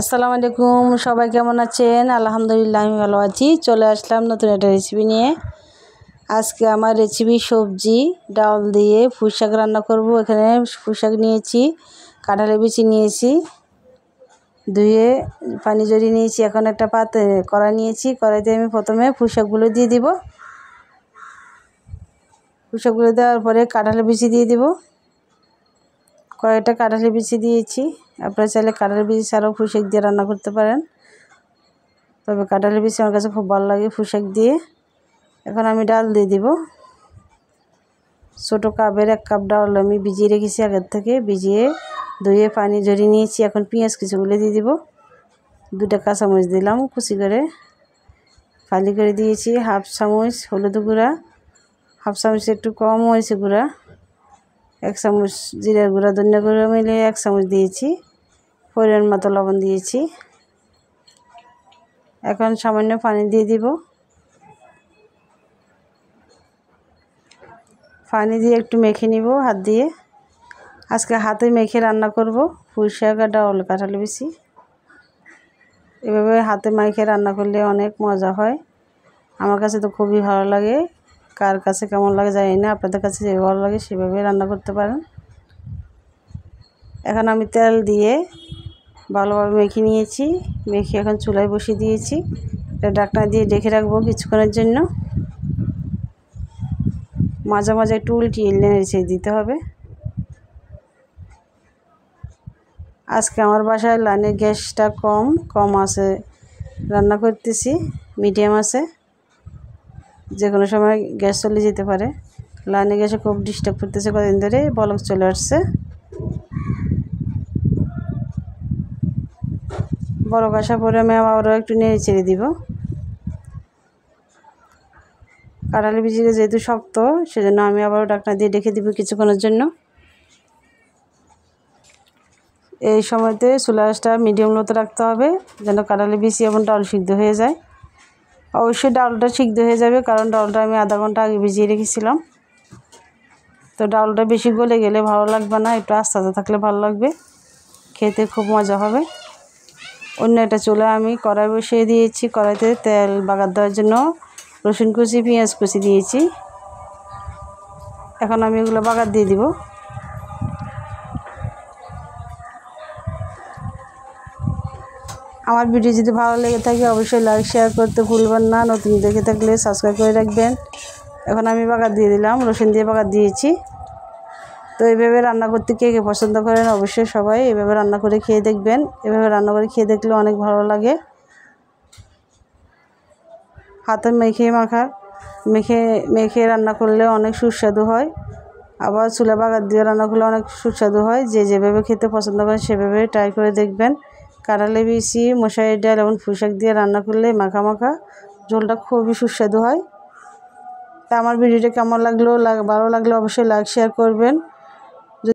আসসালামু আলাইকুম সবাই কেমন আছেন আলহামদুলিল্লাহ আমি ভালো আছি চলে আসলাম নতুন একটা রেসিপি নিয়ে আজকে আমার রেসিপি সবজি ডাল দিয়ে শাক রান্না করব এখানে শাক নিয়েছি কাঁঠালে বেশি নিয়েছি ধুয়ে পানি জড়ি নিয়েছি এখন একটা পাতে কড়া নিয়েছি কড়াইতে আমি প্রথমে শাকগুলো দিয়ে দিব শাকগুলো দেওয়ার পরে কাঁঠালে বেশি দিয়ে দিব কয়েকটা কাঁঠালে বেশি দিয়েছি আপনারা চাইলে কাঁঠাল বিচি ছাড়াও ফুসেক দিয়ে রান্না করতে পারেন তবে কাঁঠালের বিচি আমার কাছে খুব ভালো লাগে ফুসেক দিয়ে এখন আমি ডাল দিয়ে দিব ছোটো কাপের এক কাপ ডাল আমি ভিজিয়ে রেখেছি আগের থেকে ভিজিয়ে ধুয়ে পানি ঝরিয়ে নিয়েছি এখন পেঁয়াজ কিছুগুলো দিয়ে দিব দুটা কাঁচামচ দিলাম কুচি করে ফালি করে দিয়েছি হাফ চামচ হলুদ গুঁড়া হাফ চামচ একটু কম হয়েছে গুঁড়া এক চামচ জিরা গুঁড়া ধনিয়া গুঁড়া মিলিয়ে এক চামচ দিয়েছি পরিমাণ মতো লবণ দিয়েছি এখন সামান্য পানি দিয়ে দিব পানি দিয়ে একটু মেখে নিব হাত দিয়ে আজকে হাতে মেখে রান্না করব পুঁই শাক আর ডাউল বেশি এভাবে হাতে মেখে রান্না করলে অনেক মজা হয় আমার কাছে তো খুবই ভালো লাগে কার কাছে কেমন লাগে জানি না আপনাদের কাছে যে ভালো লাগে সেভাবে রান্না করতে পারেন এখন আমি তেল দিয়ে ভালোভাবে মেখে নিয়েছি মেখে এখন চুলায় বসিয়ে দিয়েছি ডাকনা দিয়ে ডেকে রাখবো কিছুক্ষণের জন্য মাঝে মাঝে একটু উল্টিয়ে নেড়ে দিতে হবে আজকে আমার বাসায় লাইনের গ্যাসটা কম কম আছে রান্না করতেছি মিডিয়াম আছে যে কোনো সময় গ্যাস চলে যেতে পারে লাইনে গ্যাসে খুব ডিস্টার্ব করতেছে কদিন ধরে বলক চলে আসছে বড় কষা পরে আমি আবারও একটু নেড়ে ছেড়ে দিব কাঁঠালি বিজিকে যেহেতু শক্ত সেজন্য আমি আবারও ডাকনা দিয়ে রেখে দিব কিছুক্ষণের জন্য এই সময়তে সুলাসটা মিডিয়াম লোতে রাখতে হবে যেন কাঁঠালি বিচি এবং ডাল সিদ্ধ হয়ে যায় অবশ্যই ডালটা সিদ্ধ হয়ে যাবে কারণ ডালটা আমি আধা ঘন্টা আগে ভিজিয়ে রেখেছিলাম তো ডালটা বেশি গলে গেলে ভালো লাগবে না একটু আস্তে আস্তে থাকলে ভালো লাগবে খেতে খুব মজা হবে অন্য একটা চুলা আমি কড়াই বসিয়ে দিয়েছি কড়াইতে তেল বাগার দেওয়ার জন্য রসুন কুচি পেঁয়াজ কুচি দিয়েছি এখন আমি এগুলো বাগার দিয়ে দিব আমার ভিডিও যদি ভালো লেগে থাকে অবশ্যই লাইক শেয়ার করতে ভুলবেন না নতুন দেখে থাকলে সাবস্ক্রাইব করে রাখবেন এখন আমি বাগার দিয়ে দিলাম রসুন দিয়ে বাগার দিয়েছি তো এইভাবে রান্না করতে কে কে পছন্দ করেন অবশ্যই সবাই এভাবে রান্না করে খেয়ে দেখবেন এভাবে রান্না করে খেয়ে দেখলে অনেক ভালো লাগে হাতে মেখে মাখা মেখে মেখে রান্না করলে অনেক সুস্বাদু হয় আবার চুলা বাগার দিয়ে রান্না করলে অনেক সুস্বাদু হয় যে যেভাবে খেতে পছন্দ করেন সেভাবে ট্রাই করে দেখবেন কাঁড়ালে বেশি মশারি ডাল এবং ফুসাক দিয়ে রান্না করলে মাখা মাখা ঝোলটা খুবই সুস্বাদু হয় তা আমার ভিডিওটা কেমন লাগলো ভালো লাগলে অবশ্যই লাইক শেয়ার করবেন